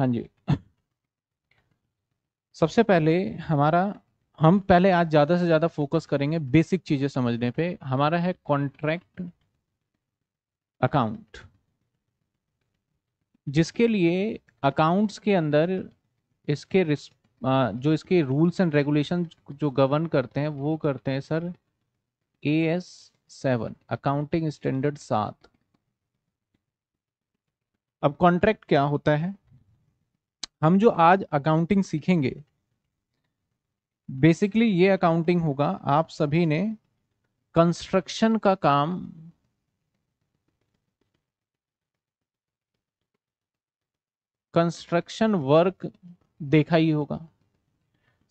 हाँ जी सबसे पहले हमारा हम पहले आज ज़्यादा से ज़्यादा फोकस करेंगे बेसिक चीज़ें समझने पे हमारा है कॉन्ट्रैक्ट अकाउंट जिसके लिए अकाउंट्स के अंदर इसके जो इसके रूल्स एंड रेगुलेशन जो गवर्न करते हैं वो करते हैं sir A S seven accounting standard सात अब कॉन्ट्रैक्ट क्या होता है हम जो आज अकाउंटिंग सीखेंगे बेसिकली ये अकाउंटिंग होगा आप सभी ने कंस्ट्रक्शन का काम कंस्ट्रक्शन वर्क देखा ही होगा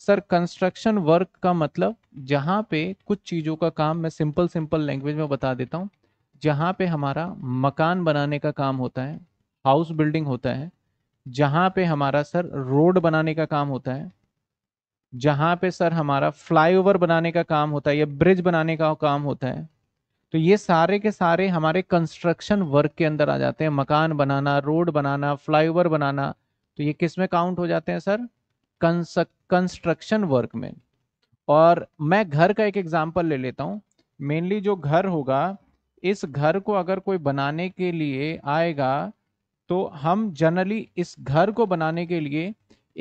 सर कंस्ट्रक्शन वर्क का मतलब जहां पे कुछ चीज़ों का काम मैं सिंपल सिंपल लैंग्वेज में बता देता हूँ जहां पे हमारा मकान बनाने का काम होता है हाउस बिल्डिंग होता है जहाँ पे हमारा सर रोड बनाने का काम होता है जहाँ पे सर हमारा फ्लाईओवर बनाने का काम होता है या ब्रिज बनाने का काम होता है तो ये सारे के सारे हमारे कंस्ट्रक्शन वर्क के अंदर आ जाते हैं मकान बनाना रोड बनाना फ्लाईओवर बनाना तो ये किस में काउंट हो जाते हैं सर कंस्ट्रक्शन वर्क में और मैं घर का एक एग्जाम्पल ले लेता हूँ मेनली जो घर होगा इस घर को अगर कोई बनाने के लिए आएगा तो हम जनरली इस घर को बनाने के लिए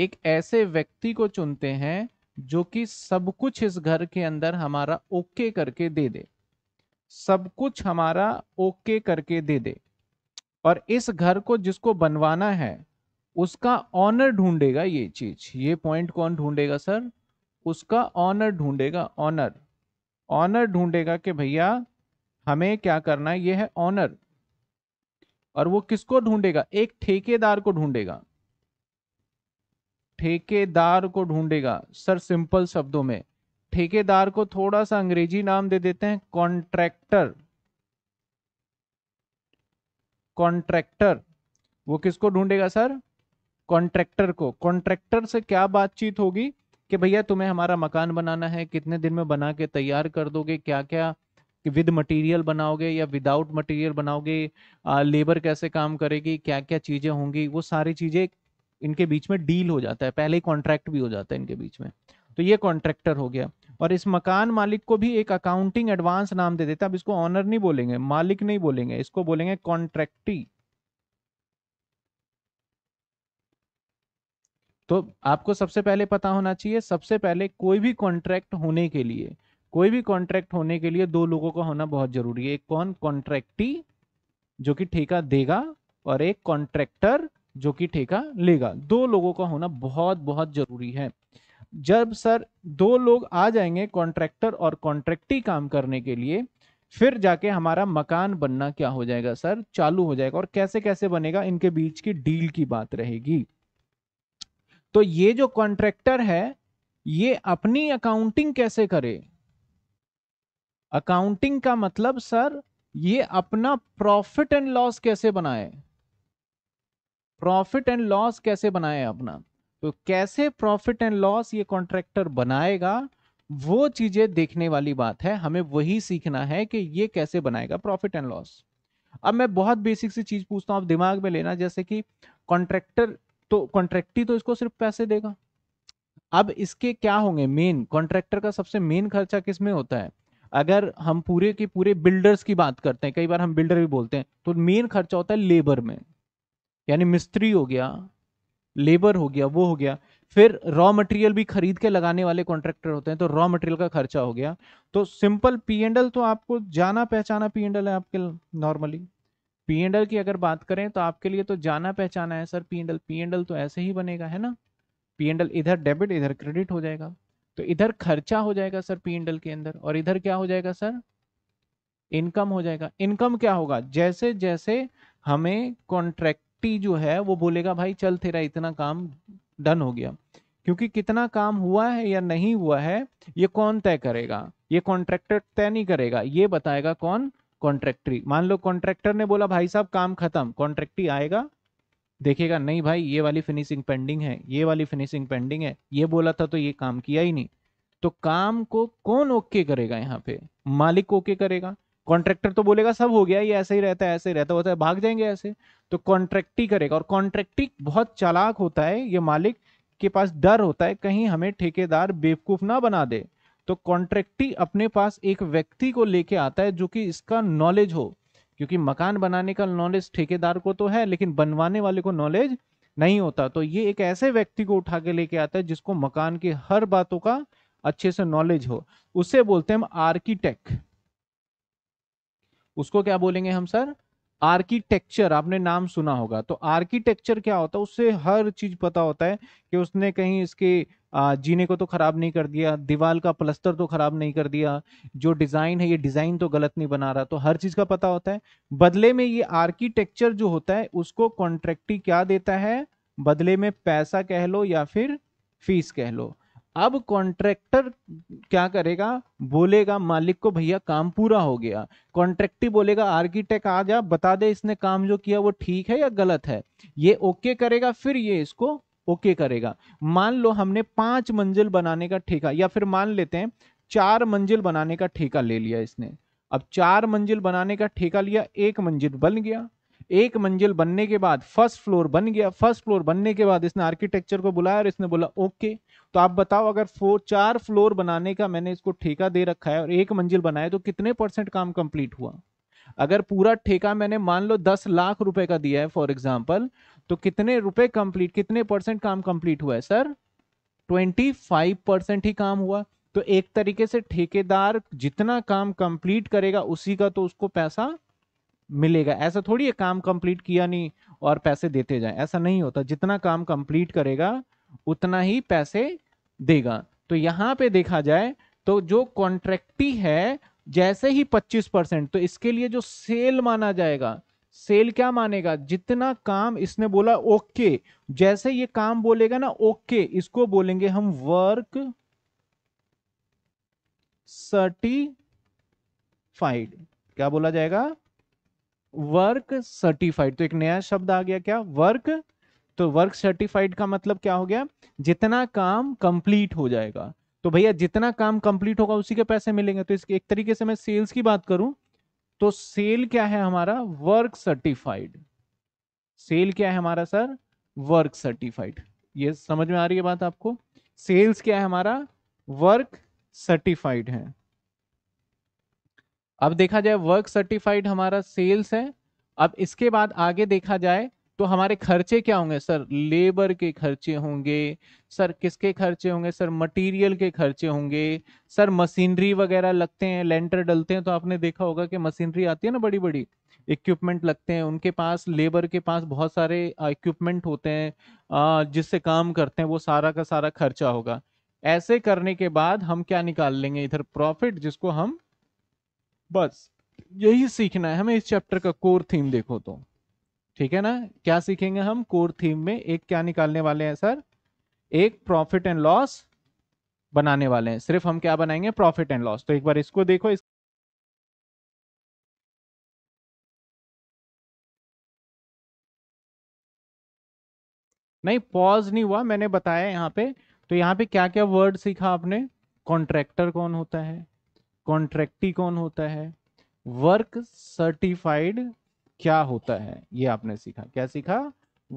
एक ऐसे व्यक्ति को चुनते हैं जो कि सब कुछ इस घर के अंदर हमारा ओके करके दे दे सब कुछ हमारा ओके करके दे दे और इस घर को जिसको बनवाना है उसका ऑनर ढूंढेगा ये चीज ये पॉइंट कौन ढूंढेगा सर उसका ऑनर ढूंढेगा ऑनर ऑनर ढूंढेगा कि भैया हमें क्या करना है ये है ऑनर और वो किसको ढूंढेगा एक ठेकेदार को ढूंढेगा ठेकेदार को ढूंढेगा सर सिंपल शब्दों में ठेकेदार को थोड़ा सा अंग्रेजी नाम दे देते हैं कॉन्ट्रैक्टर कॉन्ट्रैक्टर वो किसको ढूंढेगा सर कॉन्ट्रैक्टर को कॉन्ट्रैक्टर से क्या बातचीत होगी कि भैया तुम्हें हमारा मकान बनाना है कितने दिन में बना के तैयार कर दोगे क्या क्या कि विद मटेरियल बनाओगे या विदाउट मटेरियल बनाओगे लेबर कैसे काम करेगी क्या क्या चीज़ें होंगी वो सारी चीज़ें इनके बीच में डील हो जाता है पहले ही कॉन्ट्रैक्ट भी हो जाता है इनके बीच में तो ये कॉन्ट्रैक्टर हो गया और इस मकान मालिक को भी एक अकाउंटिंग एडवांस नाम दे देता है अब इसको ऑनर नहीं बोलेंगे मालिक नहीं बोलेंगे इसको बोलेंगे कॉन्ट्रैक्टी तो आपको सबसे पहले पता होना चाहिए सबसे पहले कोई भी कॉन्ट्रैक्ट होने के लिए कोई भी कॉन्ट्रैक्ट होने के लिए दो लोगों का होना बहुत जरूरी है एक कौन कॉन्ट्रैक्टी जो कि ठेका देगा और एक कॉन्ट्रैक्टर जो कि ठेका लेगा दो लोगों का होना बहुत बहुत जरूरी है जब सर दो लोग आ जाएंगे कॉन्ट्रैक्टर और कॉन्ट्रैक्टी काम करने के लिए फिर जाके हमारा मकान बनना क्या हो जाएगा सर चालू हो जाएगा और कैसे कैसे बनेगा इनके बीच की डील की बात रहेगी तो ये जो कॉन्ट्रैक्टर है ये अपनी अकाउंटिंग कैसे करे अकाउंटिंग का मतलब सर ये अपना प्रॉफिट एंड लॉस कैसे बनाए प्रॉफिट एंड लॉस कैसे बनाए अपना तो कैसे प्रॉफिट एंड लॉस ये कॉन्ट्रैक्टर बनाएगा वो चीजें देखने वाली बात है हमें वही सीखना है कि ये कैसे बनाएगा प्रॉफिट एंड लॉस अब मैं बहुत बेसिक सी चीज पूछता हूं आप दिमाग में लेना जैसे कि कॉन्ट्रैक्टर तो कॉन्ट्रैक्टी तो इसको सिर्फ पैसे देगा अब इसके क्या होंगे मेन कॉन्ट्रैक्टर का सबसे मेन खर्चा किस में होता है अगर हम पूरे के पूरे बिल्डर्स की बात करते हैं कई बार हम बिल्डर भी बोलते हैं तो मेन खर्चा होता है लेबर में यानी मिस्त्री हो गया लेबर हो गया वो हो गया फिर रॉ मटेरियल भी खरीद के लगाने वाले कॉन्ट्रैक्टर होते हैं तो रॉ मटेरियल का खर्चा हो गया तो सिंपल पी एंड एल तो आपको जाना पहचाना पी एंड एल है आपके नॉर्मली पी एंड एल की अगर बात करें तो आपके लिए तो जाना पहचाना है sir P and L P and L तो ऐसे ही बनेगा है ना पी एंड एल इधर डेबिट इधर क्रेडिट हो जाएगा तो इधर खर्चा हो जाएगा सर पी एंडल के अंदर और इधर क्या हो जाएगा सर इनकम हो जाएगा इनकम क्या होगा जैसे जैसे हमें कॉन्ट्रैक्टी जो है वो बोलेगा भाई चल तेरा इतना काम डन हो गया क्योंकि कितना काम हुआ है या नहीं हुआ है ये कौन तय करेगा ये कॉन्ट्रैक्टर तय नहीं करेगा ये बताएगा कौन कॉन्ट्रैक्टरी मान लो कॉन्ट्रैक्टर ने बोला भाई साहब काम खत्म कॉन्ट्रैक्टी आएगा देखेगा नहीं भाई ये वाली फिनिशिंग पेंडिंग है ये वाली फिनिशिंग पेंडिंग है ये बोला था तो ये काम किया ही नहीं तो काम को कौन ओके करेगा यहाँ पे मालिक ओके करेगा कॉन्ट्रैक्टर तो बोलेगा सब हो गया ये ऐसे ही रहता है ऐसे ही रहता होता तो है भाग जाएंगे ऐसे तो कॉन्ट्रैक्टी करेगा और कॉन्ट्रैक्टी बहुत चालाक होता है ये मालिक के पास डर होता है कहीं हमें ठेकेदार बेवकूफ ना बना दे तो कॉन्ट्रैक्टी अपने पास एक व्यक्ति को लेके आता है जो कि इसका नॉलेज हो क्योंकि मकान बनाने का नॉलेज ठेकेदार को तो है लेकिन बनवाने वाले को नॉलेज नहीं होता तो ये एक ऐसे व्यक्ति को उठा के लेके आता है जिसको मकान की हर बातों का अच्छे से नॉलेज हो उसे बोलते हैं हम आर्किटेक्ट उसको क्या बोलेंगे हम सर आर्किटेक्चर आपने नाम सुना होगा तो आर्किटेक्चर क्या होता है उससे हर चीज पता होता है कि उसने कहीं इसके जीने को तो खराब नहीं कर दिया दीवार का प्लस्तर तो खराब नहीं कर दिया जो डिजाइन है ये डिजाइन तो गलत नहीं बना रहा तो हर चीज का पता होता है बदले में ये आर्किटेक्चर जो होता है उसको कॉन्ट्रेक्टी क्या देता है बदले में पैसा कह लो या फिर फीस कह लो अब कॉन्ट्रैक्टर क्या करेगा बोलेगा मालिक को भैया काम पूरा हो गया कॉन्ट्रैक्टिव बोलेगा आर्किटेक्ट आ जा बता दे इसने काम जो किया वो ठीक है या गलत है ये ओके करेगा फिर ये इसको ओके करेगा मान लो हमने पांच मंजिल बनाने का ठेका या फिर मान लेते हैं चार मंजिल बनाने का ठेका ले लिया इसने अब चार मंजिल बनाने का ठेका लिया एक मंजिल बन गया एक मंजिल बनने के बाद फर्स्ट फ्लोर बन गया फर्स्ट फ्लोर बनने के बाद इसने आर्किटेक्चर को बुलाया और इसने बोला ओके तो आप बताओ अगर फोर चार फ्लोर बनाने का मैंने इसको ठेका दे रखा है और एक मंजिल बनाया तो कितने परसेंट काम कंप्लीट हुआ अगर पूरा ठेका मैंने मान लो दस लाख रुपए का दिया है फॉर एग्जाम्पल तो कितने रुपए कंप्लीट कितने परसेंट काम कंप्लीट हुआ है सर ट्वेंटी फाइव परसेंट ही काम हुआ तो एक तरीके से ठेकेदार जितना काम कंप्लीट करेगा उसी का तो उसको पैसा मिलेगा ऐसा थोड़ी है काम कंप्लीट किया नहीं और पैसे देते जाए ऐसा नहीं होता जितना काम कंप्लीट करेगा उतना ही पैसे देगा तो यहाँ पे देखा जाए तो जो कॉन्ट्रैक्टी है जैसे ही 25 परसेंट तो इसके लिए जो सेल माना जाएगा सेल क्या मानेगा जितना काम इसने बोला ओके जैसे ये काम बोलेगा ना ओके इसको बोलेंगे हम वर्क सर्टिफाइड क्या बोला जाएगा वर्क सर्टिफाइड तो एक नया शब्द आ गया क्या वर्क तो वर्क सर्टिफाइड का मतलब क्या हो गया जितना काम कंप्लीट हो जाएगा तो भैया जितना काम कंप्लीट होगा उसी के पैसे मिलेंगे तो इसके एक तरीके से मैं सेल्स की बात करूं तो सेल क्या है हमारा वर्क सर्टिफाइड सेल क्या है हमारा सर वर्क सर्टिफाइड ये समझ में आ रही है बात आपको सेल्स क्या है हमारा वर्क सर्टिफाइड है अब देखा जाए वर्क सर्टिफाइड हमारा सेल्स है अब इसके बाद आगे देखा जाए तो हमारे खर्चे क्या होंगे सर लेबर के खर्चे होंगे सर किसके खर्चे होंगे सर मटेरियल के खर्चे होंगे सर मशीनरी वगैरह लगते हैं लेंटर डलते हैं तो आपने देखा होगा कि मशीनरी आती है ना बड़ी बड़ी इक्विपमेंट लगते हैं उनके पास लेबर के पास बहुत सारे इक्विपमेंट होते हैं जिससे काम करते हैं वो सारा का सारा खर्चा होगा ऐसे करने के बाद हम क्या निकाल लेंगे इधर प्रॉफिट जिसको हम बस यही सीखना है हमें इस चैप्टर का कोर थीम देखो तो ठीक है ना क्या सीखेंगे हम कोर थीम में एक क्या निकालने वाले हैं सर एक प्रॉफिट एंड लॉस बनाने वाले हैं सिर्फ हम क्या बनाएंगे प्रॉफिट एंड लॉस तो एक बार इसको देखो इस... नहीं पॉज नहीं हुआ मैंने बताया यहां पे तो यहां पे क्या क्या वर्ड सीखा आपने कॉन्ट्रैक्टर कौन होता है कॉन्ट्रैक्टी कौन होता है वर्क सर्टिफाइड क्या होता है ये आपने सीखा क्या सीखा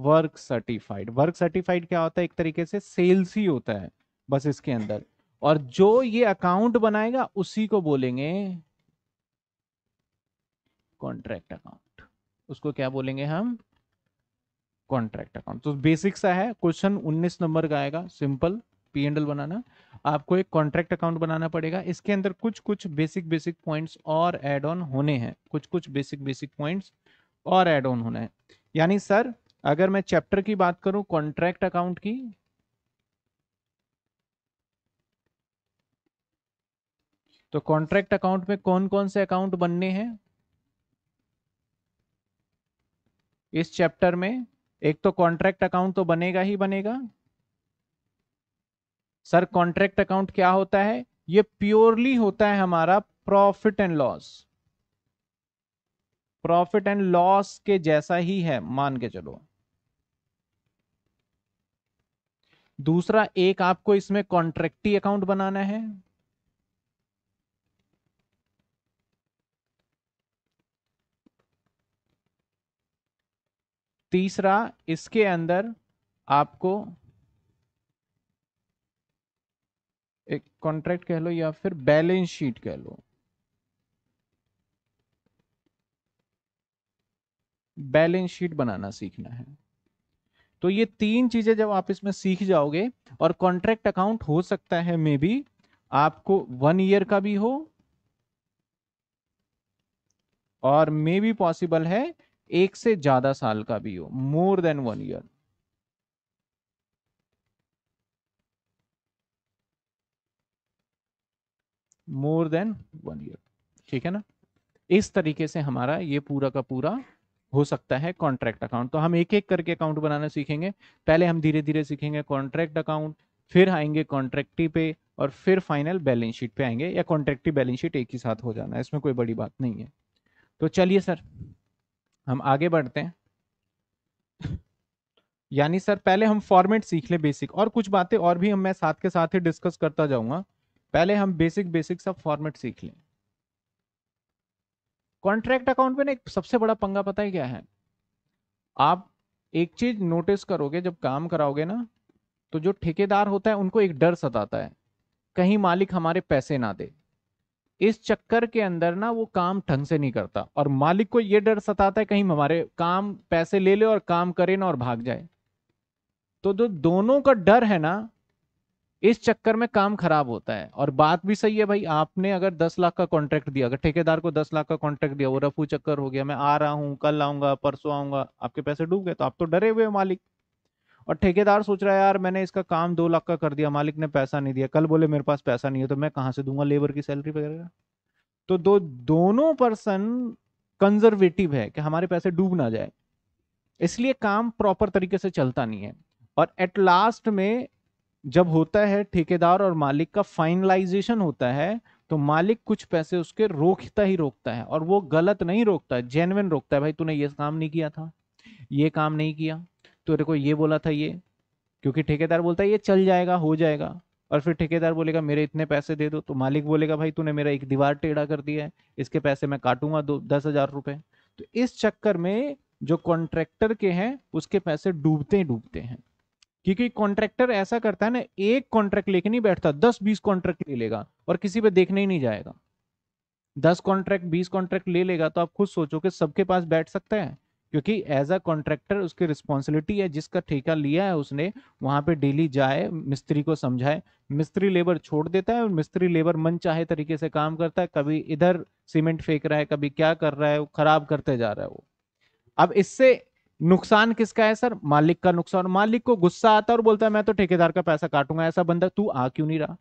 वर्क सर्टिफाइड वर्क सर्टिफाइड क्या होता है एक तरीके से सेल्स ही होता है बस इसके अंदर और जो ये अकाउंट बनाएगा उसी को बोलेंगे कॉन्ट्रैक्ट अकाउंट उसको क्या बोलेंगे हम कॉन्ट्रैक्ट अकाउंट तो बेसिक सा है क्वेश्चन 19 नंबर का आएगा सिंपल पी एंडल बनाना आपको एक कॉन्ट्रैक्ट अकाउंट बनाना पड़ेगा इसके अंदर कुछ कुछ बेसिक बेसिक पॉइंट्स और एड ऑन होने हैं कुछ कुछ बेसिक बेसिक पॉइंट्स और एड ऑन होना है यानी सर अगर मैं चैप्टर की बात करूं कॉन्ट्रैक्ट अकाउंट की तो कॉन्ट्रैक्ट अकाउंट में कौन कौन से अकाउंट बनने हैं इस चैप्टर में एक तो कॉन्ट्रैक्ट अकाउंट तो बनेगा ही बनेगा सर कॉन्ट्रैक्ट अकाउंट क्या होता है ये प्योरली होता है हमारा profit and loss profit and loss के जैसा ही है मान के चलो दूसरा एक आपको इसमें कॉन्ट्रैक्टी अकाउंट बनाना है तीसरा इसके अंदर आपको एक कॉन्ट्रैक्ट कह लो या फिर बैलेंस शीट कह लो बैलेंस शीट बनाना सीखना है तो ये तीन चीजें जब आप इसमें सीख जाओगे और कॉन्ट्रैक्ट अकाउंट हो सकता है मे बी आपको वन ईयर का भी हो और मे बी पॉसिबल है एक से ज्यादा साल का भी हो more than one year more than one year ठीक है ना इस तरीके से हमारा ये पूरा का पूरा हो सकता है कॉन्ट्रैक्ट अकाउंट तो हम एक एक करके अकाउंट बनाना सीखेंगे पहले हम धीरे धीरे सीखेंगे कॉन्ट्रैक्ट अकाउंट फिर आएंगे कॉन्ट्रैक्टी पे और फिर फाइनल बैलेंस शीट पे आएंगे या कॉन्ट्रैक्टी बैलेंस शीट एक ही साथ हो जाना है इसमें कोई बड़ी बात नहीं है तो चलिए सर हम आगे बढ़ते हैं यानी सर पहले हम फॉर्मेट सीख ले बेसिक और कुछ बातें और भी हम मैं साथ के साथ ही डिस्कस करता जाऊंगा पहले हम बेसिक बेसिक सब फॉर्मेट सीख लें कॉन्ट्रैक्ट अकाउंट में ना एक सबसे बड़ा पंगा पता ही क्या है आप एक चीज नोटिस करोगे जब काम कराओगे ना तो जो ठेकेदार होता है उनको एक डर सताता है कहीं मालिक हमारे पैसे ना दे इस चक्कर के अंदर ना वो काम ढंग से नहीं करता और मालिक को ये डर सताता है कहीं हमारे काम पैसे ले ले और काम करे ना और भाग जाए तो जो दोनों का डर है ना इस चक्कर में काम खराब होता है और बात भी सही है भाई आपने अगर दस लाख का कॉन्ट्रैक्ट दिया अगर ठेकेदार को दस लाख का कॉन्ट्रैक्ट दिया वो रफू चक्कर हो गया मैं आ रहा हूँ कल आऊंगा परसों आऊंगा आपके पैसे डूब गए तो आप तो डरे हुए मालिक और ठेकेदार सोच रहा है यार मैंने इसका काम दो लाख का कर दिया मालिक ने पैसा नहीं दिया कल बोले मेरे पास पैसा नहीं है तो मैं कहाँ से दूंगा लेबर की सैलरी वगैरह तो दो दोनों पर्सन कंजर्वेटिव है कि हमारे पैसे डूब ना जाए इसलिए काम प्रॉपर तरीके से चलता नहीं है और एट लास्ट में जब होता है ठेकेदार और मालिक का फाइनलाइजेशन होता है तो मालिक कुछ पैसे उसके रोकता ही रोकता है और वो गलत नहीं रोकता है जेनविन रोकता है भाई तूने ये काम नहीं किया था ये काम नहीं किया तो को ये बोला था ये क्योंकि ठेकेदार बोलता है ये चल जाएगा हो जाएगा और फिर ठेकेदार बोलेगा मेरे इतने पैसे दे दो तो मालिक बोलेगा भाई तूने मेरा एक दीवार टेढ़ा कर दिया है इसके पैसे मैं काटूंगा दो दस हजार रुपए तो इस चक्कर में जो कॉन्ट्रैक्टर के हैं उसके पैसे डूबते डूबते हैं क्योंकि कॉन्ट्रैक्टर ऐसा करता है ना एक कॉन्ट्रैक्ट लेके नहीं बैठता दस बीस कॉन्ट्रैक्ट ले लेगा और किसी पे देखने ही नहीं जाएगा दस कॉन्ट्रैक्ट बीस कॉन्ट्रैक्ट ले लेगा तो आप खुद सोचो कि सबके पास बैठ सकता है क्योंकि एज अ कॉन्ट्रैक्टर उसकी रिस्पॉन्सिबिलिटी है जिसका ठेका लिया है उसने वहां पे डेली जाए मिस्त्री को समझाए मिस्त्री लेबर छोड़ देता है और मिस्त्री लेबर मन चाहे तरीके से काम करता है कभी इधर सीमेंट फेंक रहा है कभी क्या कर रहा है वो खराब करते जा रहा है वो अब इससे नुकसान किसका है सर मालिक का नुकसान मालिक को गुस्सा आता है और बोलता है मैं तो ठेकेदार का पैसा काटूंगा ऐसा बंदा तू आ क्यों नहीं रहा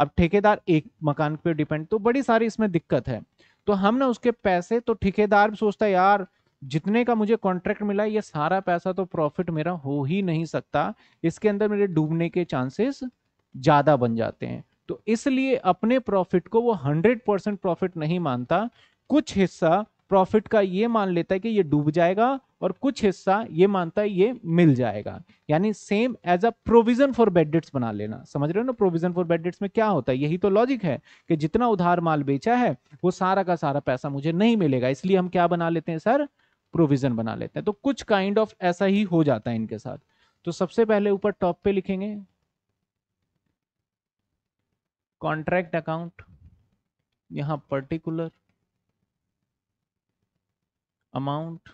अब ठेकेदार एक मकान पे डिपेंड तो बड़ी सारी इसमें दिक्कत है तो हम ना उसके पैसे तो ठेकेदार भी सोचता है यार जितने का मुझे कॉन्ट्रैक्ट मिला ये सारा पैसा तो प्रॉफिट मेरा हो ही नहीं सकता इसके अंदर मेरे डूबने के चांसेस ज़्यादा बन जाते हैं तो इसलिए अपने प्रॉफिट को वो हंड्रेड परसेंट प्रॉफिट नहीं मानता कुछ हिस्सा प्रॉफिट का ये मान लेता है कि ये डूब जाएगा और कुछ हिस्सा ये मानता है ये मिल जाएगा यानी same as a provision for bad debts बना लेना समझ रहे हो ना प्रोविजन फॉर बेडिट्स में क्या होता है यही तो लॉजिक है कि जितना उधार माल बेचा है वो सारा का सारा पैसा मुझे नहीं मिलेगा इसलिए हम क्या बना लेते हैं सर प्रोविजन बना लेते हैं तो कुछ काइंड ऑफ ऐसा ही हो जाता है इनके साथ तो सबसे पहले ऊपर टॉप पे लिखेंगे कॉन्ट्रैक्ट अकाउंट यहां पर्टिकुलर अमाउंट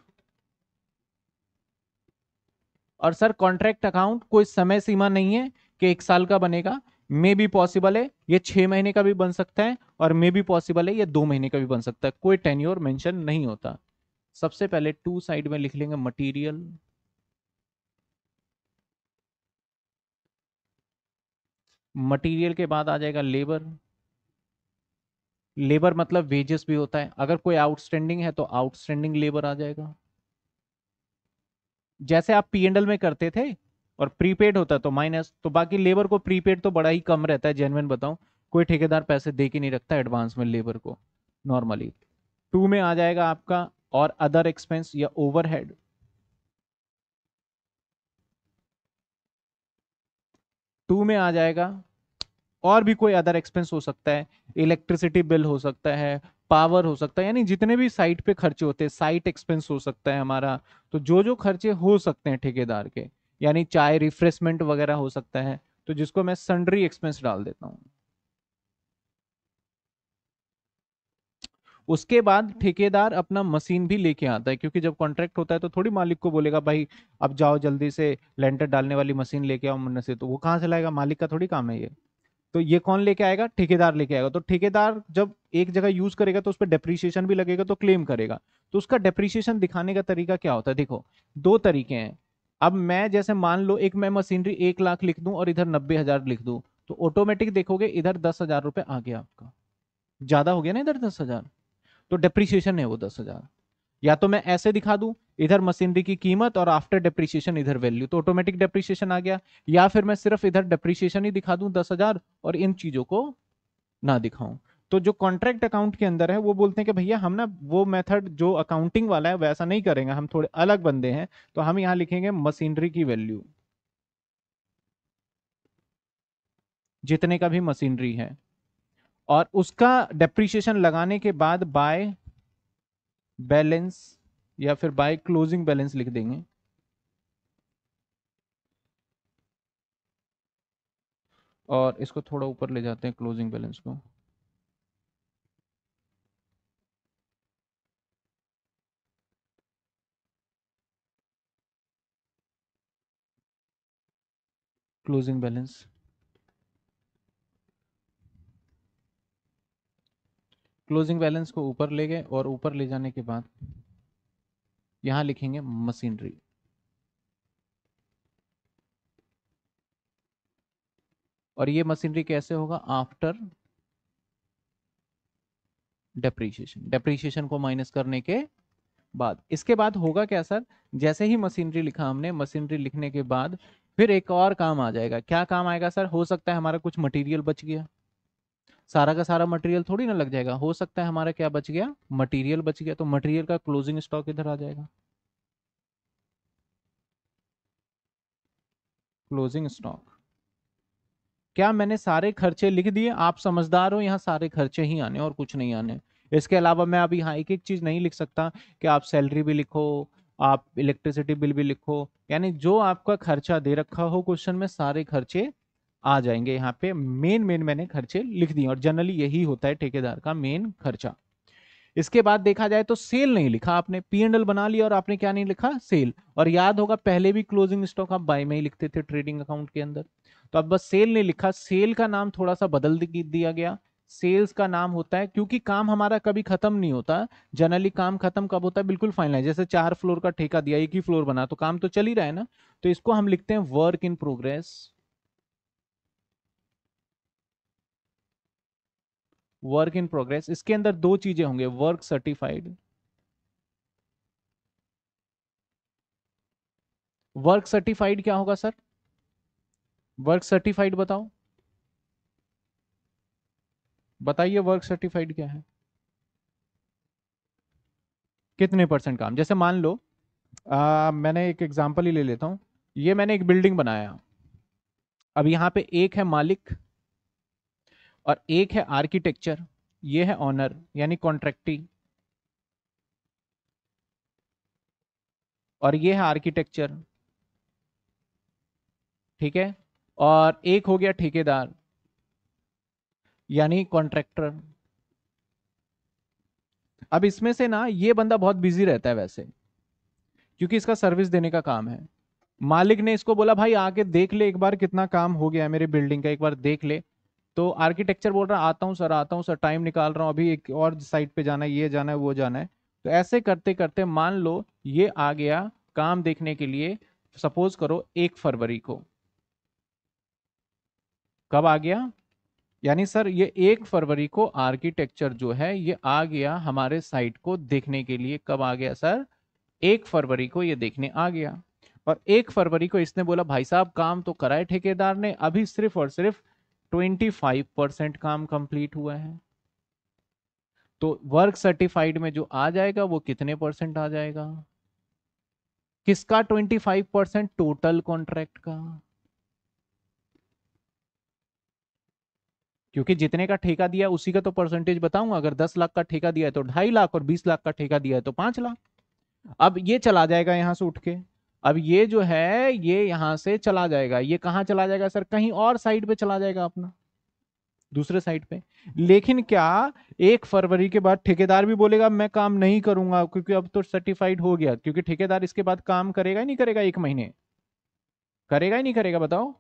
और सर कॉन्ट्रैक्ट अकाउंट कोई समय सीमा नहीं है कि एक साल का बनेगा मे भी पॉसिबल है ये छह महीने का भी बन सकता है और मे भी पॉसिबल है ये दो महीने का भी बन सकता है कोई टेन्योर मेंशन नहीं होता सबसे पहले टू साइड में लिख लेंगे मटेरियल मटेरियल के बाद आ जाएगा लेबर लेबर मतलब वेजेस भी होता है अगर कोई आउटस्टैंडिंग है तो आउटस्टैंडिंग लेबर आ जाएगा जैसे आप पी एंडल में करते थे और प्रीपेड होता तो माइनस तो बाकी लेबर को प्रीपेड तो बड़ा ही कम रहता है जेनवन बताऊं कोई ठेकेदार पैसे दे के नहीं रखता एडवांस में लेबर को नॉर्मली टू में आ जाएगा आपका और अदर एक्सपेंस या ओवरहेड टू में आ जाएगा और भी कोई अदर एक्सपेंस हो सकता है इलेक्ट्रिसिटी बिल हो सकता है पावर हो सकता है यानी जितने भी साइट पे खर्चे होते हैं साइट एक्सपेंस हो सकता है हमारा तो जो जो खर्चे हो सकते हैं ठेकेदार के यानी चाय रिफ्रेशमेंट वगैरह हो सकता है तो जिसको मैं सन्ड्री एक्सपेंस डाल देता हूँ उसके बाद ठेकेदार अपना मशीन भी लेके आता है क्योंकि जब कॉन्ट्रैक्ट होता है तो थोड़ी मालिक को बोलेगा भाई अब जाओ जल्दी से लेंटर डालने वाली मशीन लेके आओ मुन्ने से तो वो कहाँ से लाएगा मालिक का थोड़ी काम है ये तो ये कौन लेके आएगा ठेकेदार लेके आएगा तो ठेकेदार जब एक जगह यूज करेगा तो उस पर डेप्रिसिएशन भी लगेगा तो क्लेम करेगा तो उसका डेप्रिसिएशन दिखाने का तरीका क्या होता है देखो दो तरीके हैं अब मैं जैसे मान लो एक मैं मशीनरी एक लाख लिख दूं और इधर नब्बे हजार लिख दूं तो ऑटोमेटिक देखोगे इधर दस हजार रुपये आ गया आपका ज्यादा हो गया ना इधर दस हजार तो डेप्रिसिएशन है वो दस हजार या तो मैं ऐसे दिखा दूं इधर मशीनरी की कीमत और आफ्टर डेप्रीशिएशन इधर वैल्यू तो ऑटोमेटिक डेप्रीशिएशन आ गया या फिर मैं सिर्फ इधर डेप्रीशिएशन ही दिखा दूं दस हजार और इन चीजों को ना दिखाऊं तो जो कॉन्ट्रैक्ट अकाउंट के अंदर है वो बोलते हैं कि भैया हम ना वो मेथड जो अकाउंटिंग वाला है वैसा नहीं करेंगे हम थोड़े अलग बंदे हैं तो हम यहाँ लिखेंगे मशीनरी की वैल्यू जितने का भी मशीनरी है और उसका डेप्रिशिएशन लगाने के बाद बाय बैलेंस या फिर बाय क्लोजिंग बैलेंस लिख देंगे और इसको थोड़ा ऊपर ले जाते हैं क्लोजिंग बैलेंस को क्लोजिंग बैलेंस क्लोजिंग बैलेंस को ऊपर ले गए और ऊपर ले जाने के बाद यहां लिखेंगे मशीनरी और ये मशीनरी कैसे होगा आफ्टर डेप्रीशिएशन डेप्रीशिएशन को माइनस करने के बाद इसके बाद होगा क्या सर जैसे ही मशीनरी लिखा हमने मशीनरी लिखने के बाद फिर एक और काम आ जाएगा क्या काम आएगा सर हो सकता है हमारा कुछ मटेरियल बच गया सारा का सारा मटेरियल थोड़ी ना लग जाएगा हो सकता है हमारा क्या बच गया मटेरियल बच गया तो मटेरियल का क्लोजिंग स्टॉक इधर आ जाएगा क्लोजिंग स्टॉक क्या मैंने सारे खर्चे लिख दिए आप समझदार हो यहाँ सारे खर्चे ही आने और कुछ नहीं आने इसके अलावा मैं अभी यहाँ एक एक चीज़ नहीं लिख सकता कि आप सैलरी भी लिखो आप इलेक्ट्रिसिटी बिल भी लिखो यानी जो आपका खर्चा दे रखा हो क्वेश्चन में सारे खर्चे आ जाएंगे यहाँ पे मेन मेन मैंने खर्चे लिख दिए और जनरली यही होता है ठेकेदार का मेन खर्चा इसके बाद देखा जाए तो सेल नहीं लिखा आपने पी एंड एल बना लिया और आपने क्या नहीं लिखा सेल और याद होगा पहले भी क्लोजिंग स्टॉक आप बाय में ही लिखते थे ट्रेडिंग अकाउंट के अंदर तो अब बस सेल नहीं लिखा सेल का नाम थोड़ा सा बदल दिया गया सेल्स का नाम होता है क्योंकि काम हमारा कभी खत्म नहीं होता जनरली काम खत्म कब होता है बिल्कुल फाइनल जैसे चार फ्लोर का ठेका दिया एक ही फ्लोर बना तो काम तो चल ही रहा है ना तो इसको हम लिखते हैं work in progress work in progress इसके अंदर दो चीजें होंगे वर्क सर्टिफाइड वर्क सर्टिफाइड क्या होगा सर वर्क सर्टिफाइड बताओ बताइए वर्क सर्टिफाइड क्या है कितने परसेंट काम जैसे मान लो आ, मैंने एक एग्जांपल ही ले लेता हूं ये मैंने एक बिल्डिंग बनाया अब यहां पे एक है मालिक और एक है आर्किटेक्चर ये है ऑनर यानी कॉन्ट्रैक्टी और ये है आर्किटेक्चर ठीक है और एक हो गया ठेकेदार यानी कॉन्ट्रैक्टर अब इसमें से ना ये बंदा बहुत बिजी रहता है वैसे क्योंकि इसका सर्विस देने का काम है मालिक ने इसको बोला भाई आके देख ले एक बार कितना काम हो गया है मेरे बिल्डिंग का एक बार देख ले तो आर्किटेक्चर बोल रहा आता हूँ सर आता हूँ सर टाइम निकाल रहा हूँ अभी एक और साइड पे जाना है ये जाना है वो जाना है तो ऐसे करते करते मान लो ये आ गया काम देखने के लिए सपोज करो एक फरवरी को कब आ गया यानी सर ये एक फरवरी को आर्किटेक्चर जो है ये आ गया हमारे साइट को देखने के लिए कब आ गया सर एक फरवरी को ये देखने आ गया और एक फरवरी को इसने बोला भाई साहब काम तो कराए ठेकेदार ने अभी सिर्फ और सिर्फ 25 परसेंट काम कंप्लीट हुआ है तो वर्क सर्टिफाइड में जो आ जाएगा वो कितने परसेंट आ जाएगा किसका 25 परसेंट टोटल कॉन्ट्रैक्ट का क्योंकि जितने का ठेका दिया उसी का तो परसेंटेज बताऊंगा अगर 10 लाख का ठेका दिया है तो ढाई लाख और 20 लाख का ठेका दिया है तो पांच लाख अब ये चला जाएगा यहां से उठ के अब ये जो है ये यहां से चला जाएगा ये कहां चला जाएगा सर कहीं और साइड पे चला जाएगा अपना दूसरे साइड पे लेकिन क्या एक फरवरी के बाद ठेकेदार भी बोलेगा मैं काम नहीं करूंगा क्योंकि अब तो सर्टिफाइड हो गया क्योंकि ठेकेदार इसके बाद काम करेगा ही नहीं करेगा एक महीने करेगा ही नहीं करेगा बताओ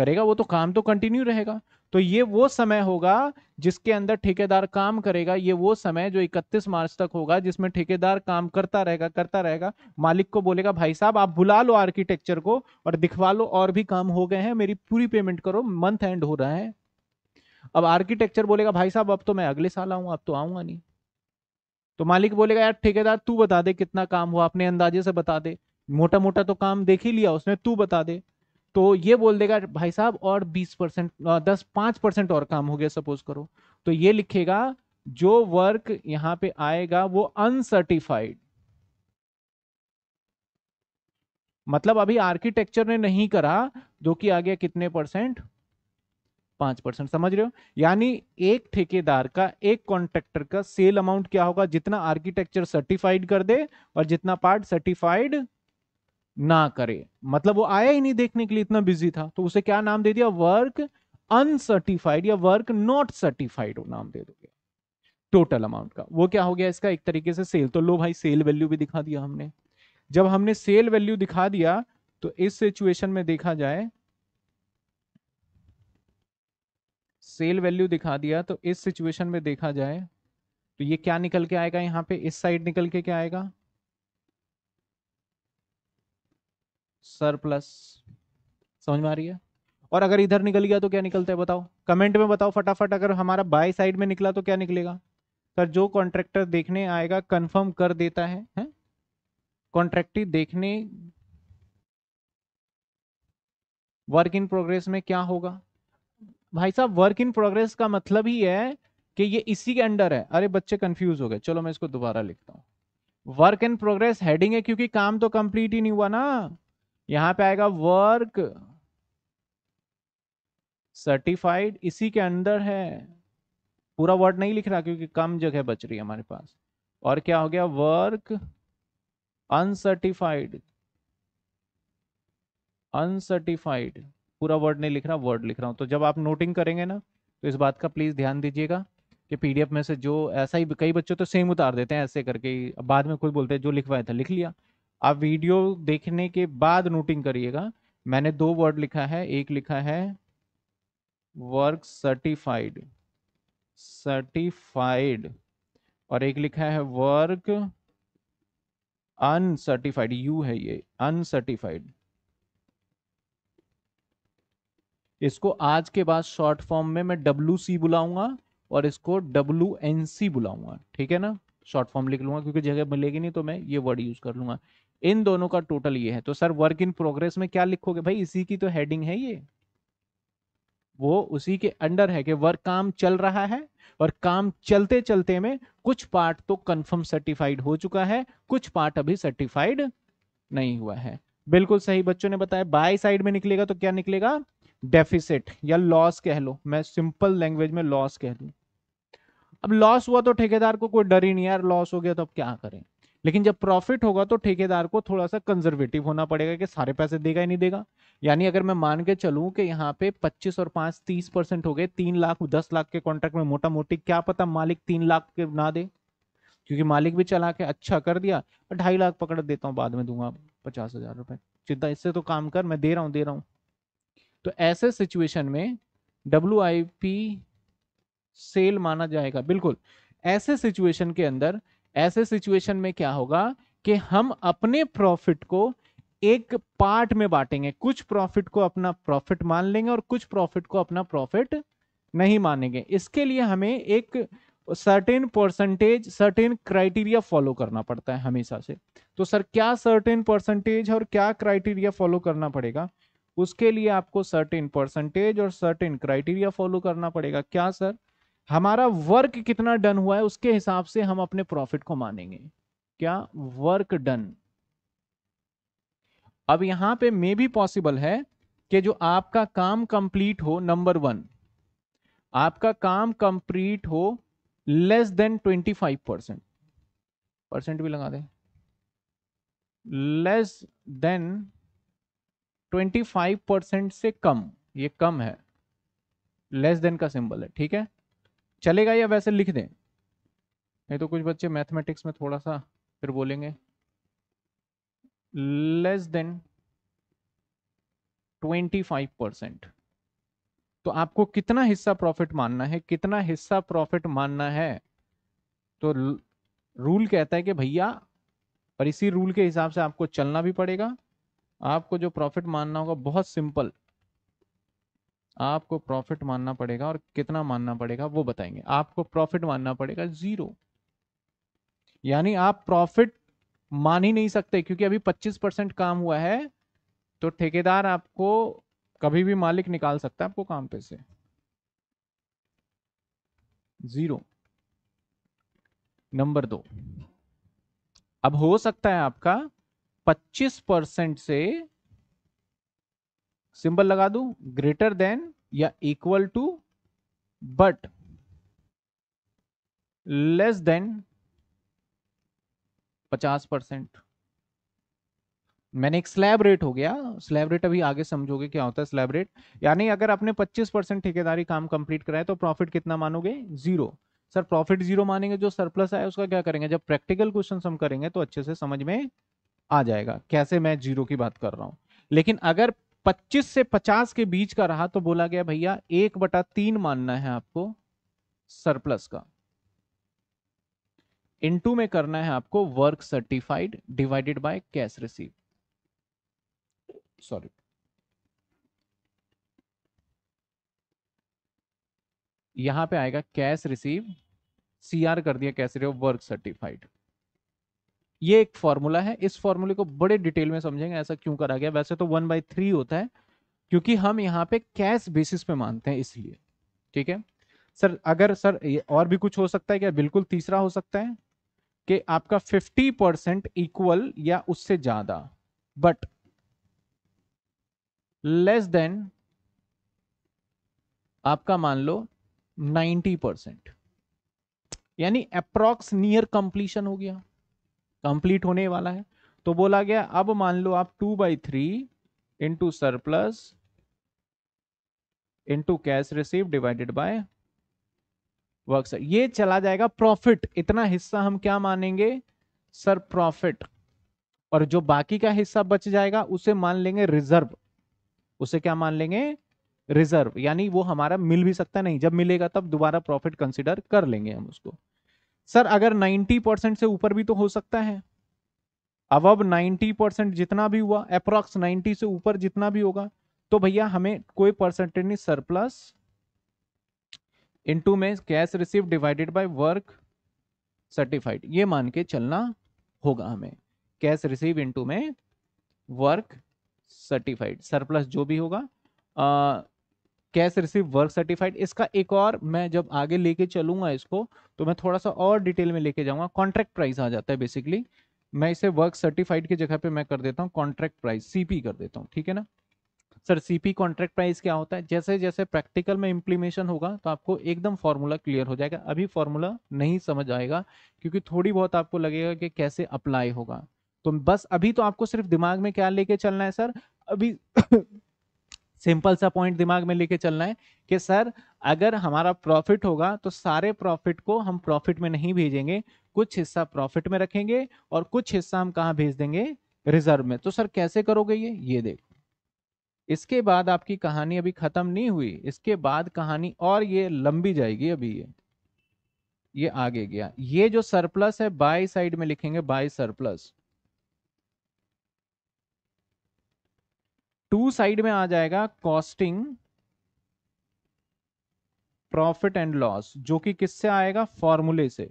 करेगा वो तो काम तो कंटिन्यू रहेगा तो ये वो समय होगा जिसके अंदर ठेकेदार काम करेगा ये वो समय जो 31 मार्च तक होगा जिसमें ठेकेदार काम करता रहेगा करता रहेगा मालिक को बोलेगा भाई साहब आप बुला लो आर्किटेक्चर को और दिखवा लो और भी काम हो गए हैं मेरी पूरी पेमेंट करो मंथ एंड हो रहा है अब आर्किटेक्चर बोलेगा भाई साहब अब तो मैं अगले साल आऊँ अब तो आऊँगा नहीं तो मालिक बोलेगा यार ठेकेदार तू बता दे कितना काम हुआ अपने अंदाजे से बता दे मोटा मोटा तो काम देख ही लिया उसने तू बता दे तो ये बोल देगा भाई साहब और बीस परसेंट दस पांच परसेंट और काम हो गया सपोज करो तो ये लिखेगा जो वर्क यहां पे आएगा वो अनसर्टिफाइड मतलब अभी आर्किटेक्चर ने नहीं करा जो कि आ गया कितने परसेंट पांच परसेंट समझ रहे हो यानी एक ठेकेदार का एक कॉन्ट्रेक्टर का सेल अमाउंट क्या होगा जितना आर्किटेक्चर सर्टिफाइड कर दे और जितना पार्ट सर्टिफाइड ना करे मतलब वो आया ही नहीं देखने के लिए इतना बिजी था तो उसे क्या नाम दे दिया वर्क अनसर्टिफाइड या वर्क नॉट सर्टिफाइड नाम दे दोगे टोटल अमाउंट का वो क्या हो गया इसका एक तरीके से सेल तो लो भाई सेल वैल्यू भी दिखा दिया हमने जब हमने सेल वैल्यू दिखा दिया तो इस सिचुएशन में देखा जाए सेल वैल्यू दिखा दिया तो इस सिचुएशन में देखा जाए तो ये क्या निकल के आएगा यहाँ पे इस साइड निकल के क्या आएगा सरप्लस समझ में आ रही है और अगर इधर निकल गया तो क्या निकलता है बताओ कमेंट में बताओ फटाफट अगर हमारा बाई साइड में निकला तो क्या निकलेगा सर जो कॉन्ट्रैक्टर देखने आएगा कंफर्म कर देता है, है? कॉन्ट्रैक्टी देखने वर्क इन प्रोग्रेस में क्या होगा भाई साहब वर्क इन प्रोग्रेस का मतलब ही है कि ये इसी के अंडर है अरे बच्चे कंफ्यूज हो गए चलो मैं इसको दोबारा लिखता हूँ वर्क इन प्रोग्रेस हेडिंग है क्योंकि काम तो कंप्लीट ही नहीं हुआ ना यहां पे आएगा वर्क सर्टिफाइड इसी के अंदर है पूरा वर्ड नहीं लिख रहा क्योंकि कम जगह बच रही है हमारे पास और क्या हो गया वर्क अनसर्टिफाइड अनसर्टिफाइड पूरा वर्ड नहीं लिख रहा वर्ड लिख रहा हूं तो जब आप नोटिंग करेंगे ना तो इस बात का प्लीज ध्यान दीजिएगा कि पीडीएफ में से जो ऐसा ही कई बच्चों तो सेम उतार देते हैं ऐसे करके बाद में खुद बोलते हैं जो लिखवाया था लिख लिया आप वीडियो देखने के बाद नोटिंग करिएगा मैंने दो वर्ड लिखा है एक लिखा है वर्क सर्टिफाइड सर्टिफाइड और एक लिखा है वर्क अनसर्टिफाइड यू है ये अनसर्टिफाइड इसको आज के बाद शॉर्ट फॉर्म में मैं डब्ल्यू सी बुलाऊंगा और इसको डब्ल्यू एन सी बुलाऊंगा ठीक है ना शॉर्ट फॉर्म लिख लूंगा क्योंकि जगह मिलेगी नहीं तो मैं ये वर्ड यूज कर लूंगा इन दोनों का टोटल ये है तो सर वर्क इन प्रोग्रेस में क्या लिखोगे भाई इसी की तो हेडिंग है ये वो उसी के अंडर है कि वर्क काम चल रहा है और काम चलते चलते में कुछ पार्ट तो कंफर्म सर्टिफाइड हो चुका है कुछ पार्ट अभी सर्टिफाइड नहीं हुआ है बिल्कुल सही बच्चों ने बताया बाय साइड में निकलेगा तो क्या निकलेगा डेफिसिट या लॉस कह लो मैं सिंपल लैंग्वेज में लॉस कह दू अब लॉस हुआ तो ठेकेदार को कोई डर ही नहीं यार लॉस हो गया तो अब क्या करें लेकिन जब प्रॉफिट होगा तो ठेकेदार को थोड़ा सा कंजर्वेटिव होना पड़ेगा कि सारे पैसे देगा ही नहीं देगा यानी अगर मैं मान के चलूं कि यहाँ पे 25 और 5 30 परसेंट हो गए तीन लाख दस लाख के कॉन्ट्रैक्ट में मोटा मोटी क्या पता मालिक तीन लाख के ना दे क्योंकि मालिक भी चला के अच्छा कर दिया ढाई लाख पकड़ देता हूँ बाद में दूंगा पचास हजार चिंता इससे तो काम कर मैं दे रहा हूँ दे रहा हूँ तो ऐसे सिचुएशन में डब्ल्यू सेल माना जाएगा बिल्कुल ऐसे सिचुएशन के अंदर ऐसे सिचुएशन में क्या होगा कि हम अपने प्रॉफिट को एक पार्ट में बांटेंगे कुछ प्रॉफिट को अपना प्रॉफिट मान लेंगे और कुछ प्रॉफिट को अपना प्रॉफिट नहीं मानेंगे इसके लिए हमें एक certain percentage certain criteria follow करना पड़ता है हमेशा से तो सर क्या सर्टेन परसेंटेज और क्या क्राइटेरिया फॉलो करना पड़ेगा उसके लिए आपको सर्टेन परसेंटेज और सर्टेन क्राइटेरिया फॉलो करना पड़ेगा क्या सर हमारा वर्क कितना डन हुआ है उसके हिसाब से हम अपने प्रॉफिट को मानेंगे क्या वर्क डन अब यहां पे मे भी पॉसिबल है कि जो आपका काम कंप्लीट हो नंबर वन आपका काम कंप्लीट हो less than twenty five percent percent भी लगा दें less than twenty five percent से कम ये कम है लेस देन का सिंबल है ठीक है चलेगा या वैसे लिख दें नहीं तो कुछ बच्चे मैथमेटिक्स में थोड़ा सा फिर बोलेंगे less than twenty five percent तो आपको कितना हिस्सा प्रॉफिट मानना है कितना हिस्सा प्रॉफिट मानना है तो रूल कहता है कि भैया और इसी रूल के हिसाब से आपको चलना भी पड़ेगा आपको जो प्रॉफिट मानना होगा बहुत सिंपल आपको प्रॉफिट मानना पड़ेगा और कितना मानना पड़ेगा वो बताएंगे आपको प्रॉफिट मानना पड़ेगा जीरो यानी आप प्रॉफिट मान ही नहीं सकते क्योंकि अभी 25 परसेंट काम हुआ है तो ठेकेदार आपको कभी भी मालिक निकाल सकता है आपको काम पे से जीरो नंबर दो अब हो सकता है आपका 25 परसेंट से सिंबल लगा दू ग्रेटर देन या equal to but less than पचास परसेंट मैंने एक स्लैब रेट हो गया स्लैब रेट अभी आगे समझोगे क्या होता है स्लैब रेट यानी अगर आपने 25 परसेंट ठेकेदारी काम कंप्लीट कराया तो प्रॉफिट कितना मानोगे जीरो सर प्रॉफिट जीरो मानेंगे जो सरप्लस आया उसका क्या करेंगे जब प्रैक्टिकल क्वेश्चन हम करेंगे तो अच्छे से समझ में आ जाएगा कैसे मैं जीरो की बात कर रहा हूं लेकिन अगर 25 से 50 के बीच का रहा तो बोला गया भैया एक बटा तीन मानना है आपको सरप्लस का इनटू में करना है आपको work certified divided by cash receive sorry यहां पे आएगा कैश रिसीव सीआर कर दिया कैश रिसीव वर्क सर्टिफाइड ये एक फॉर्मूला है इस फॉर्मूले को बड़े डिटेल में समझेंगे ऐसा क्यों करा गया वैसे तो वन बाई थ्री होता है क्योंकि हम यहाँ पे कैश बेसिस पे मानते हैं इसलिए ठीक है सर अगर सर और भी कुछ हो सकता है क्या बिल्कुल तीसरा हो सकता है कि आपका 50 परसेंट इक्वल या उससे ज्यादा बट लेस देन आपका मान लो 90 परसेंट यानी अप्रॉक्स नियर कंप्लीशन हो गया कंप्लीट होने वाला है तो बोला गया अब मान लो आप two by three into surplus into cash receive divided by work ये चला जाएगा प्रॉफिट इतना हिस्सा हम क्या मानेंगे सर प्रॉफिट और जो बाकी का हिस्सा बच जाएगा उसे मान लेंगे रिजर्व उसे क्या मान लेंगे रिजर्व यानी वो हमारा मिल भी सकता नहीं जब मिलेगा तब दोबारा प्रॉफिट कंसिडर कर लेंगे हम उसको सर अगर 90 परसेंट से ऊपर भी तो हो सकता है अब अब 90 परसेंट जितना भी हुआ अप्रॉक्स 90 से ऊपर जितना भी होगा तो भैया हमें कोई परसेंटेज नहीं सरप्लस इनटू में cash receive divided by work certified ये मान के चलना होगा हमें कैश रिसीव इनटू में वर्क सर्टिफाइड सरप्लस जो भी होगा कैश रिसीव वर्क सर्टिफाइड इसका एक और मैं जब आगे लेके चलूंगा इसको तो मैं थोड़ा सा और डिटेल में लेके जाऊंगा कॉन्ट्रैक्ट प्राइस आ जाता है बेसिकली मैं इसे वर्क सर्टिफाइड की जगह पे मैं कर देता हूँ कॉन्ट्रैक्ट प्राइस सीपी कर देता हूँ ठीक है ना सर सीपी कॉन्ट्रैक्ट प्राइस क्या होता है जैसे जैसे प्रैक्टिकल में इम्प्लीमेशन होगा तो आपको एकदम फार्मूला क्लियर हो जाएगा अभी फार्मूला नहीं समझ आएगा क्योंकि थोड़ी बहुत आपको लगेगा कि कैसे अप्लाई होगा तो बस अभी तो आपको सिर्फ दिमाग में क्या लेके चलना है सर अभी सिंपल सा पॉइंट दिमाग में लेके चलना है कि सर अगर हमारा प्रॉफिट होगा तो सारे प्रॉफिट को हम प्रॉफिट में नहीं भेजेंगे कुछ हिस्सा प्रॉफिट में रखेंगे और कुछ हिस्सा हम कहाँ भेज देंगे रिजर्व में तो सर कैसे करोगे ये ये देखो इसके बाद आपकी कहानी अभी खत्म नहीं हुई इसके बाद कहानी और ये लंबी जाएगी अभी ये ये आगे गया ये जो सरप्लस है बाई साइड में लिखेंगे बाई सरप्लस टू साइड में आ जाएगा कॉस्टिंग प्रॉफिट एंड लॉस जो कि किससे आएगा फॉर्मूले से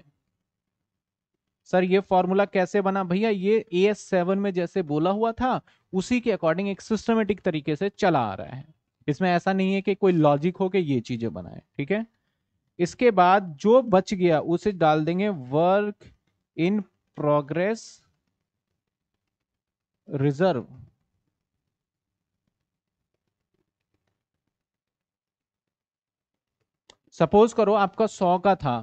सर ये फॉर्मूला कैसे बना भैया ये ए एस सेवन में जैसे बोला हुआ था उसी के अकॉर्डिंग एक सिस्टमेटिक तरीके से चला आ रहा है इसमें ऐसा नहीं है कि कोई लॉजिक हो के ये चीजें बनाए ठीक है इसके बाद जो बच गया उसे डाल देंगे work in progress reserve suppose करो आपका सौ का था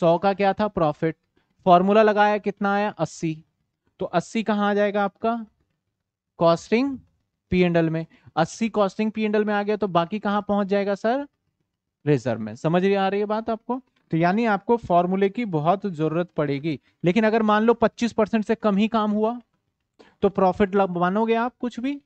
सौ का क्या था प्रॉफिट फॉर्मूला लगाया कितना आया अस्सी तो अस्सी कहाँ आ जाएगा आपका कॉस्टिंग पी एंड एल में अस्सी कॉस्टिंग पी एंड एल में आ गया तो बाकी कहाँ पहुंच जाएगा सर रिजर्व में समझ आ रही है बात आपको तो यानी आपको फॉर्मूले की बहुत जरूरत पड़ेगी लेकिन अगर मान लो 25 परसेंट से कम ही काम हुआ तो प्रॉफिट मानोगे आप कुछ भी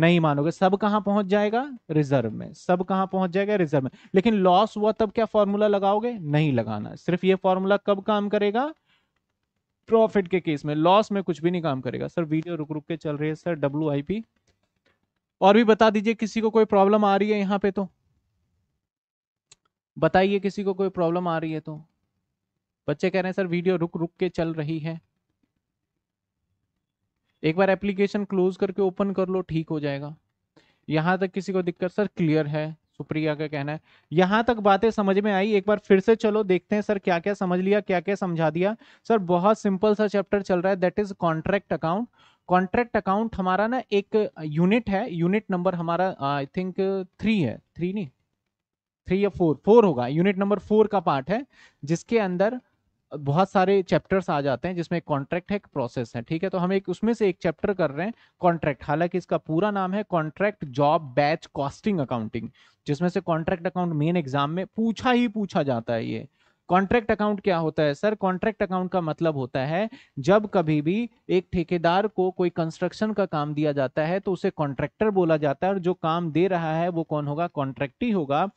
नहीं मानोगे सब कहां पहुंच जाएगा रिजर्व में सब कहां पहुंच जाएगा रिजर्व में लेकिन लॉस हुआ तब क्या फॉर्मूला लगाओगे नहीं लगाना सिर्फ ये फॉर्मूला कब काम करेगा प्रॉफिट के केस में लॉस में कुछ भी नहीं काम करेगा सर वीडियो रुक रुक के चल रही है सर डब्ल्यू और भी बता दीजिए किसी को कोई प्रॉब्लम आ रही है यहाँ पे तो बताइए किसी को कोई प्रॉब्लम आ रही है तो बच्चे कह रहे हैं सर वीडियो रुक रुक के चल रही है एक बार एप्लीकेशन क्लोज करके ओपन कर लो ठीक हो जाएगा यहाँ तक किसी को दिक्कत सर क्लियर है सुप्रिया का कहना है यहां तक बातें समझ में आई एक बार फिर से चलो देखते हैं सर क्या क्या समझ लिया क्या क्या समझा दिया सर बहुत सिंपल सा चैप्टर चल रहा है that is contract account contract account हमारा ना एक यूनिट है यूनिट नंबर हमारा आई थिंक थ्री है थ्री नहीं थ्री या फोर फोर होगा यूनिट नंबर फोर का पार्ट है जिसके अंदर बहुत सारे चैप्टर्स आ जाते हैं जिसमें कॉन्ट्रैक्ट है एक प्रोसेस है ठीक है तो हम एक उसमें से एक चैप्टर कर रहे हैं कॉन्ट्रैक्ट हालांकि इसका पूरा नाम है contract job batch costing accounting जिसमें से कॉन्ट्रैक्ट अकाउंट मेन एग्जाम में पूछा ही पूछा जाता है ये कॉन्ट्रैक्ट अकाउंट क्या होता है सर कॉन्ट्रैक्ट अकाउंट का मतलब होता है जब कभी भी एक ठेकेदार को कोई कंस्ट्रक्शन का काम दिया जाता है तो उसे कॉन्ट्रैक्टर बोला जाता है और जो काम दे रहा है वो कौन होगा कॉन्ट्रैक्ट ही होगा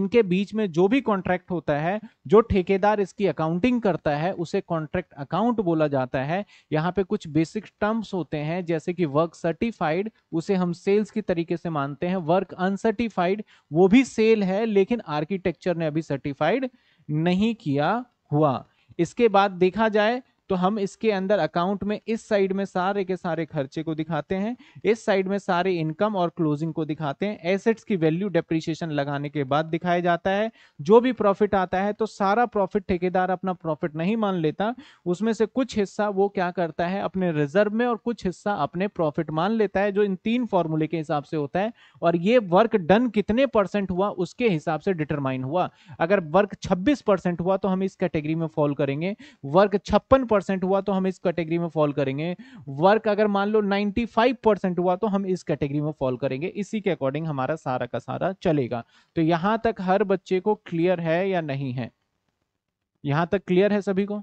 इनके बीच में जो भी कॉन्ट्रैक्ट होता है जो ठेकेदार इसकी अकाउंटिंग करता है उसे कॉन्ट्रैक्ट अकाउंट बोला जाता है यहाँ पे कुछ बेसिक टर्म्स होते हैं जैसे कि वर्क सर्टिफाइड उसे हम सेल्स की तरीके से मानते हैं वर्क अनसर्टिफाइड वो भी सेल है लेकिन आर्किटेक्चर ने अभी सर्टिफाइड नहीं किया हुआ इसके बाद देखा जाए तो हम इसके अंदर अकाउंट में इस साइड में सारे के सारे खर्चे को दिखाते हैं इस साइड में सारे इनकम और क्लोजिंग को दिखाते हैं एसेट्स की वैल्यू डेप्रिशिएशन लगाने के बाद दिखाया जाता है जो भी प्रॉफिट आता है तो सारा प्रॉफिट ठेकेदार अपना प्रॉफिट नहीं मान लेता उसमें से कुछ हिस्सा वो क्या करता है अपने रिजर्व में और कुछ हिस्सा अपने प्रॉफिट मान लेता है जो इन तीन फॉर्मूले के हिसाब से होता है और ये वर्क डन कितने परसेंट हुआ उसके हिसाब से डिटरमाइन हुआ अगर वर्क छब्बीस परसेंट हुआ तो हम इस कैटेगरी में फॉल करेंगे वर्क छप्पन परसेंट हुआ तो हम इस कैटेगरी में फॉल करेंगे वर्क अगर मान लो 95 परसेंट हुआ तो हम इस कैटेगरी में फॉल करेंगे इसी के अकॉर्डिंग हमारा सारा का सारा चलेगा तो यहाँ तक हर बच्चे को क्लियर है या नहीं है यहाँ तक क्लियर है सभी को